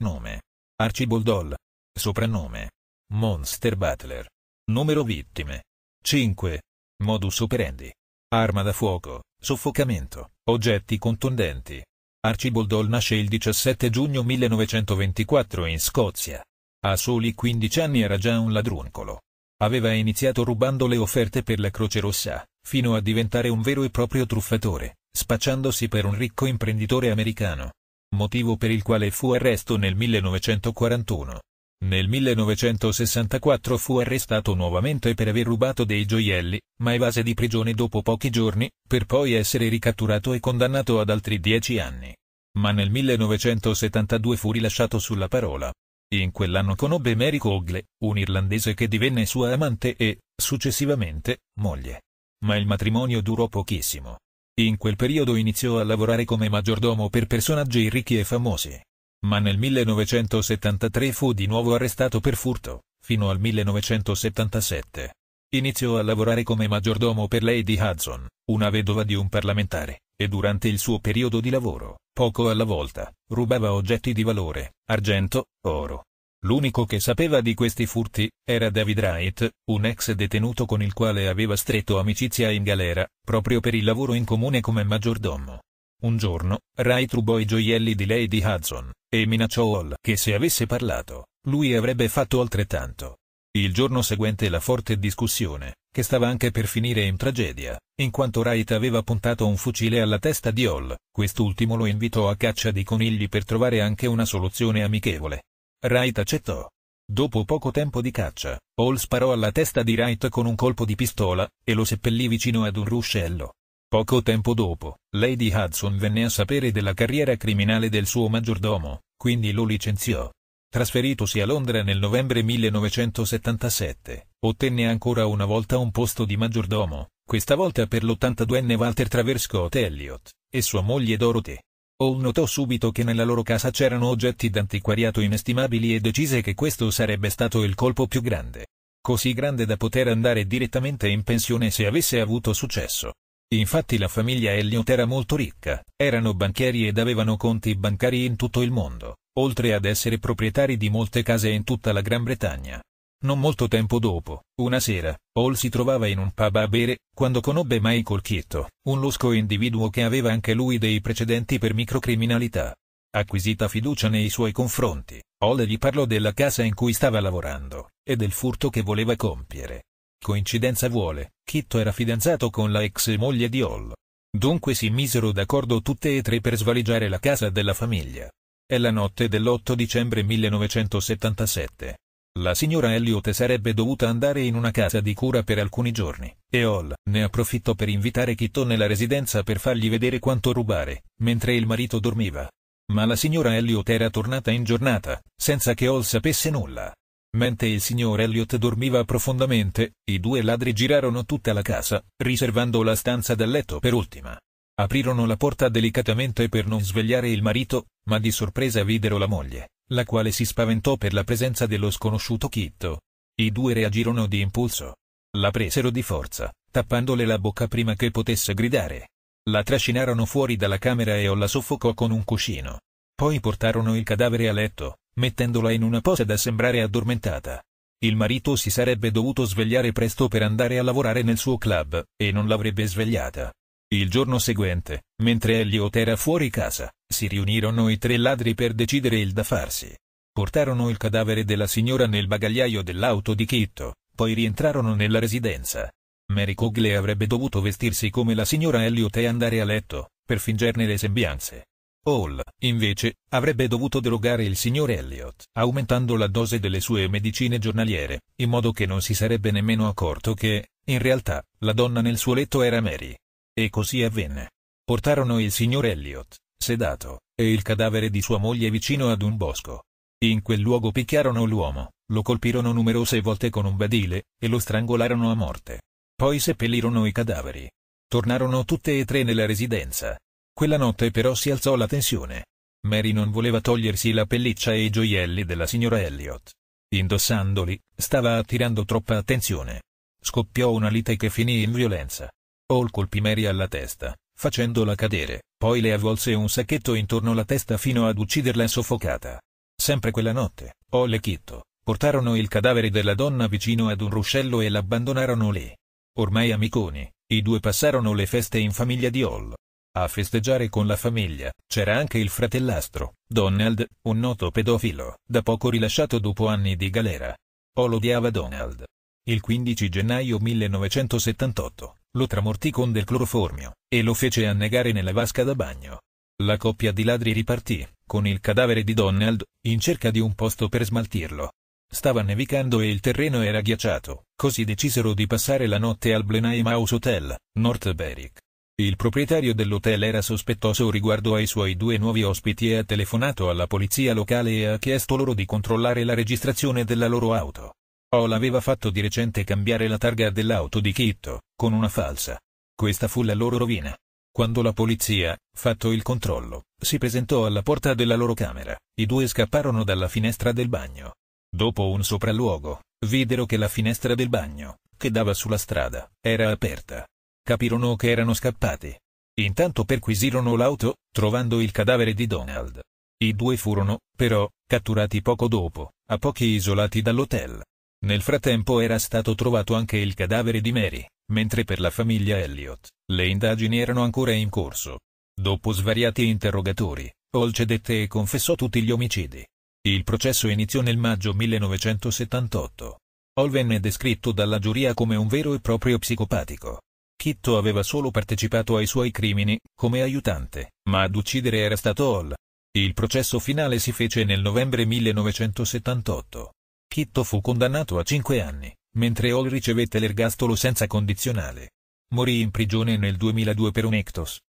Nome. Archibald Doll. Soprannome. Monster Butler. Numero vittime. 5. Modus operandi. Arma da fuoco, soffocamento, oggetti contundenti. Archibald Doll nasce il 17 giugno 1924 in Scozia. A soli 15 anni era già un ladruncolo. Aveva iniziato rubando le offerte per la Croce Rossa, fino a diventare un vero e proprio truffatore, spacciandosi per un ricco imprenditore americano motivo per il quale fu arresto nel 1941. Nel 1964 fu arrestato nuovamente per aver rubato dei gioielli, ma evase di prigione dopo pochi giorni, per poi essere ricatturato e condannato ad altri dieci anni. Ma nel 1972 fu rilasciato sulla parola. In quell'anno conobbe Mary Cogle, un irlandese che divenne sua amante e, successivamente, moglie. Ma il matrimonio durò pochissimo. In quel periodo iniziò a lavorare come maggiordomo per personaggi ricchi e famosi. Ma nel 1973 fu di nuovo arrestato per furto, fino al 1977. Iniziò a lavorare come maggiordomo per Lady Hudson, una vedova di un parlamentare, e durante il suo periodo di lavoro, poco alla volta, rubava oggetti di valore, argento, oro, L'unico che sapeva di questi furti, era David Wright, un ex detenuto con il quale aveva stretto amicizia in galera, proprio per il lavoro in comune come maggiordomo. Un giorno, Wright rubò i gioielli di Lady Hudson, e minacciò Hall che se avesse parlato, lui avrebbe fatto altrettanto. Il giorno seguente la forte discussione, che stava anche per finire in tragedia, in quanto Wright aveva puntato un fucile alla testa di Hall, quest'ultimo lo invitò a caccia di conigli per trovare anche una soluzione amichevole. Wright accettò. Dopo poco tempo di caccia, Paul sparò alla testa di Wright con un colpo di pistola, e lo seppellì vicino ad un ruscello. Poco tempo dopo, Lady Hudson venne a sapere della carriera criminale del suo maggiordomo, quindi lo licenziò. Trasferitosi a Londra nel novembre 1977, ottenne ancora una volta un posto di maggiordomo, questa volta per l'82enne Walter Traverscott Elliott, e sua moglie Dorothy. Paul notò subito che nella loro casa c'erano oggetti d'antiquariato inestimabili e decise che questo sarebbe stato il colpo più grande. Così grande da poter andare direttamente in pensione se avesse avuto successo. Infatti la famiglia Elliot era molto ricca, erano banchieri ed avevano conti bancari in tutto il mondo, oltre ad essere proprietari di molte case in tutta la Gran Bretagna. Non molto tempo dopo, una sera, Paul si trovava in un pub a bere, quando conobbe Michael Chietto, un losco individuo che aveva anche lui dei precedenti per microcriminalità. Acquisita fiducia nei suoi confronti, Paul gli parlò della casa in cui stava lavorando, e del furto che voleva compiere. Coincidenza vuole, Chietto era fidanzato con la ex moglie di Hall. Dunque si misero d'accordo tutte e tre per svaligiare la casa della famiglia. È la notte dell'8 dicembre 1977, la signora Elliot sarebbe dovuta andare in una casa di cura per alcuni giorni, e Hall ne approfittò per invitare Kitton nella residenza per fargli vedere quanto rubare, mentre il marito dormiva. Ma la signora Elliot era tornata in giornata, senza che Hall sapesse nulla. Mentre il signor Elliot dormiva profondamente, i due ladri girarono tutta la casa, riservando la stanza da letto per ultima. Aprirono la porta delicatamente per non svegliare il marito, ma di sorpresa videro la moglie, la quale si spaventò per la presenza dello sconosciuto Kitto. I due reagirono di impulso. La presero di forza, tappandole la bocca prima che potesse gridare. La trascinarono fuori dalla camera e o la soffocò con un cuscino. Poi portarono il cadavere a letto, mettendola in una posa da sembrare addormentata. Il marito si sarebbe dovuto svegliare presto per andare a lavorare nel suo club, e non l'avrebbe svegliata. Il giorno seguente, mentre Elliot era fuori casa, si riunirono i tre ladri per decidere il da farsi. Portarono il cadavere della signora nel bagagliaio dell'auto di Kitto, poi rientrarono nella residenza. Mary Cogley avrebbe dovuto vestirsi come la signora Elliot e andare a letto, per fingerne le sembianze. Hall, invece, avrebbe dovuto derogare il signor Elliot, aumentando la dose delle sue medicine giornaliere, in modo che non si sarebbe nemmeno accorto che, in realtà, la donna nel suo letto era Mary. E così avvenne. Portarono il signor Elliot, sedato, e il cadavere di sua moglie vicino ad un bosco. In quel luogo picchiarono l'uomo, lo colpirono numerose volte con un badile, e lo strangolarono a morte. Poi seppellirono i cadaveri. Tornarono tutte e tre nella residenza. Quella notte però si alzò la tensione. Mary non voleva togliersi la pelliccia e i gioielli della signora Elliot. Indossandoli, stava attirando troppa attenzione. Scoppiò una lite che finì in violenza. Paul colpì Mary alla testa, facendola cadere, poi le avvolse un sacchetto intorno alla testa fino ad ucciderla soffocata. Sempre quella notte, Paul e Kitto portarono il cadavere della donna vicino ad un ruscello e l'abbandonarono lì. Ormai amiconi, i due passarono le feste in famiglia di Hall. A festeggiare con la famiglia, c'era anche il fratellastro, Donald, un noto pedofilo, da poco rilasciato dopo anni di galera. Hall odiava Donald, il 15 gennaio 1978, lo tramortì con del cloroformio, e lo fece annegare nella vasca da bagno. La coppia di ladri ripartì, con il cadavere di Donald, in cerca di un posto per smaltirlo. Stava nevicando e il terreno era ghiacciato, così decisero di passare la notte al Blenheim House Hotel, North Berwick. Il proprietario dell'hotel era sospettoso riguardo ai suoi due nuovi ospiti e ha telefonato alla polizia locale e ha chiesto loro di controllare la registrazione della loro auto. Paul aveva fatto di recente cambiare la targa dell'auto di Kitto, con una falsa. Questa fu la loro rovina. Quando la polizia, fatto il controllo, si presentò alla porta della loro camera, i due scapparono dalla finestra del bagno. Dopo un sopralluogo, videro che la finestra del bagno, che dava sulla strada, era aperta. Capirono che erano scappati. Intanto perquisirono l'auto, trovando il cadavere di Donald. I due furono, però, catturati poco dopo, a pochi isolati dall'hotel. Nel frattempo era stato trovato anche il cadavere di Mary, mentre per la famiglia Elliot, le indagini erano ancora in corso. Dopo svariati interrogatori, Hall cedette e confessò tutti gli omicidi. Il processo iniziò nel maggio 1978. Hall venne descritto dalla giuria come un vero e proprio psicopatico. Kitto aveva solo partecipato ai suoi crimini, come aiutante, ma ad uccidere era stato Hall. Il processo finale si fece nel novembre 1978. Kitto fu condannato a cinque anni, mentre Hall ricevette l'ergastolo senza condizionale. Morì in prigione nel 2002 per un ectos.